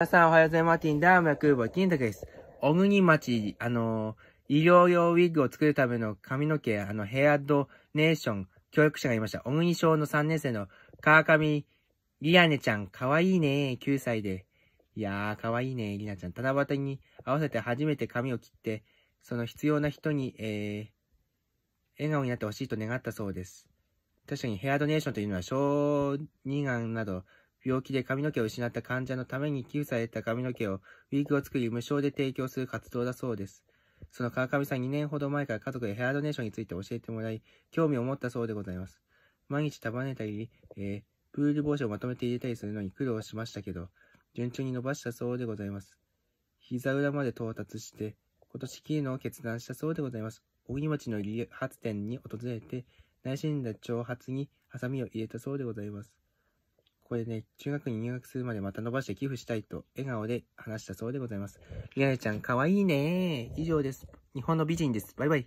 皆さんおはようございます。ティンダーム空母、金太です。小国町、あの医療用ウィッグを作るための髪の毛、あの、ヘアドネーション、教育者がいました。小国小の3年生の川上リアネちゃん、かわいいね。9歳で。いやー、かわいいね、リナちゃん。七夕に合わせて初めて髪を切って、その必要な人に、えー、笑顔になってほしいと願ったそうです。確かにヘアドネーションというのは、小児がんなど、病気で髪の毛を失った患者のために寄付された髪の毛をウィークを作り無償で提供する活動だそうです。その川上さん2年ほど前から家族でヘアドネーションについて教えてもらい、興味を持ったそうでございます。毎日束ねたり、えー、プール帽子をまとめて入れたりするのに苦労しましたけど、順調に伸ばしたそうでございます。膝裏まで到達して、今年切るのを決断したそうでございます。小木町の理髪店に訪れて、内診断長髪にハサミを入れたそうでございます。これね、中学に入学するまでまた伸ばして寄付したいと笑顔で話したそうでございます。ミなやちゃん、かわいいね。以上です。日本の美人です。バイバイ。